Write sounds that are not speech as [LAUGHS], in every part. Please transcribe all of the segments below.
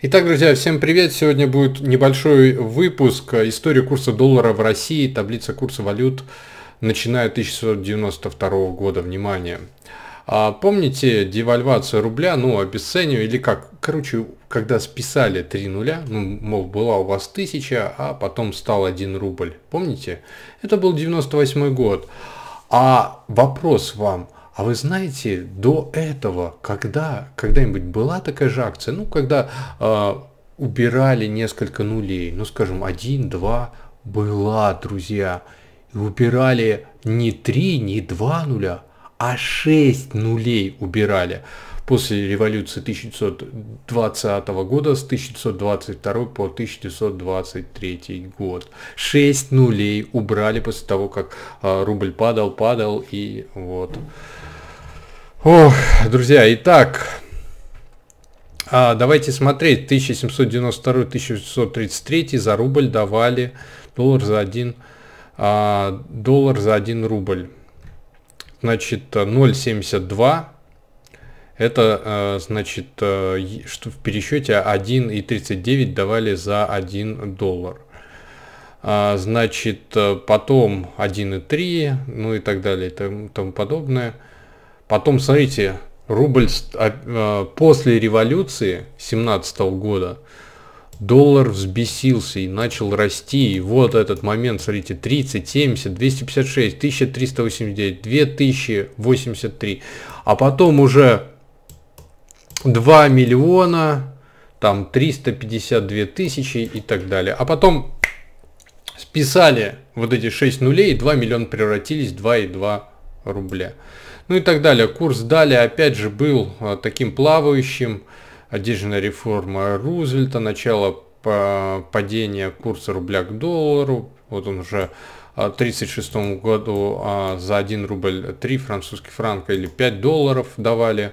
Итак, друзья, всем привет! Сегодня будет небольшой выпуск «История курса доллара в России. Таблица курса валют, начиная 1992 года». Внимание! А, помните девальвацию рубля, ну, обесценивание или как? Короче, когда списали 3 нуля, ну, мол, была у вас 1000, а потом стал 1 рубль. Помните? Это был 98 год. А вопрос вам – а вы знаете, до этого, когда когда-нибудь была такая же акция, ну, когда э, убирали несколько нулей, ну, скажем, один, два, была, друзья, и убирали не три, не два нуля, а 6 нулей убирали. После революции 1920 года с 1922 по 1923 год. 6 нулей убрали после того, как а, рубль падал, падал и вот. Ох, друзья, итак, а, давайте смотреть. 1792-1633 за рубль давали доллар за 1, а, доллар за 1 рубль. Значит, 0,72. Это, а, значит, что в пересчете 1,39 давали за 1 доллар. Значит, потом 1,3, ну и так далее и тому подобное. Потом, смотрите, рубль а, а, после революции 17 -го года доллар взбесился и начал расти. И вот этот момент, смотрите, 30, 70, 256, 1389, 2083. А потом уже 2 миллиона, там 352 тысячи и так далее. А потом списали вот эти 6 нулей, и 2 миллиона превратились в 2,2 рубля. Ну и так далее. Курс далее опять же был а, таким плавающим. Одежная реформа Рузвельта, начало а, падения курса рубля к доллару. Вот он уже а, в 1936 году за 1 рубль 3 французских франка или 5 долларов давали.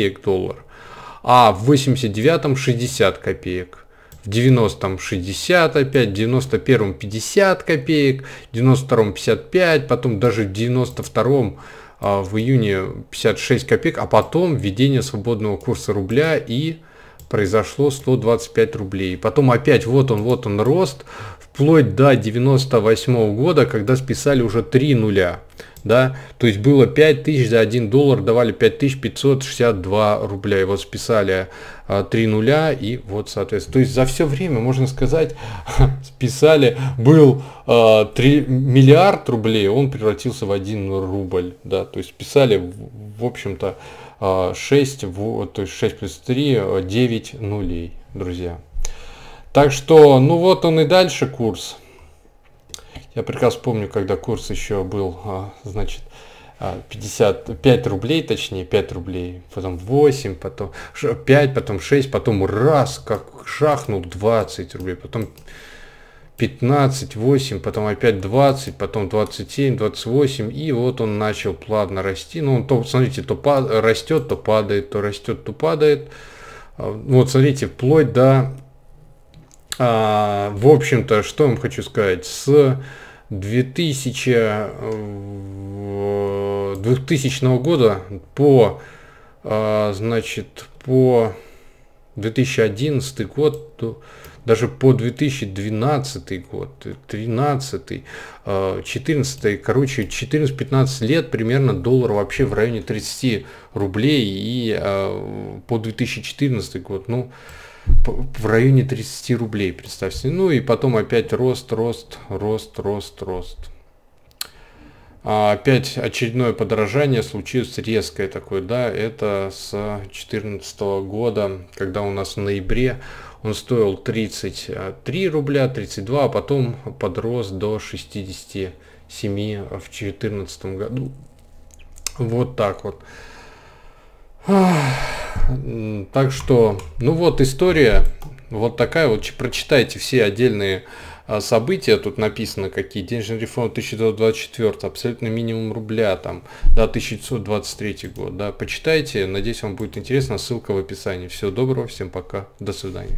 копеек доллар, а в 89-м 60 копеек, в 90-м 60 опять, в 91-м 50 копеек, в 92-м 55, потом даже в 92-м а, в июне 56 копеек, а потом введение свободного курса рубля и произошло 125 рублей. Потом опять вот он, вот он рост, вплоть до 98 -го года, когда списали уже 3 нуля да, то есть было 5 тысяч за 1 доллар, давали 5562 рубля, и вот списали 3 а, нуля, и вот, соответственно, то есть за все время, можно сказать, [LAUGHS] списали, был 3 а, миллиард рублей, он превратился в 1 рубль, да, то есть списали, в общем-то, 6, а, то есть 6 плюс 3, 9 нулей, друзья. Так что, ну вот он и дальше курс. Я прекрасно помню, когда курс еще был, а, значит, 55 а, рублей, точнее, 5 рублей, потом 8, потом 5, потом 6, потом раз, как шахнул 20 рублей, потом 15, 8, потом опять 20, потом 27, 28, и вот он начал плавно расти. Ну, он то, смотрите, то пад, растет, то падает, то растет, то падает. А, вот, смотрите, вплоть до а, в общем-то, что вам хочу сказать, с 2000, 2000 э, года по, э, значит, по 2011 год даже по 2012 год, 2013, 2014, э, короче, 14-15 лет примерно доллар вообще в районе 30 рублей, и э, по 2014 год, ну, в районе 30 рублей, представьте. Ну и потом опять рост, рост, рост, рост, рост. А опять очередное подорожание случилось резкое такое, да, это с 2014 года, когда у нас в ноябре он стоил 33 рубля, 32, а потом подрос до 67 в 2014 году. Вот так вот. Так что, ну вот история вот такая вот. Прочитайте все отдельные а события, тут написано, какие, денежный реформ 1924, абсолютно минимум рубля, там, до да, 1923 год, да, почитайте, надеюсь, вам будет интересно, ссылка в описании. Всего доброго, всем пока, до свидания.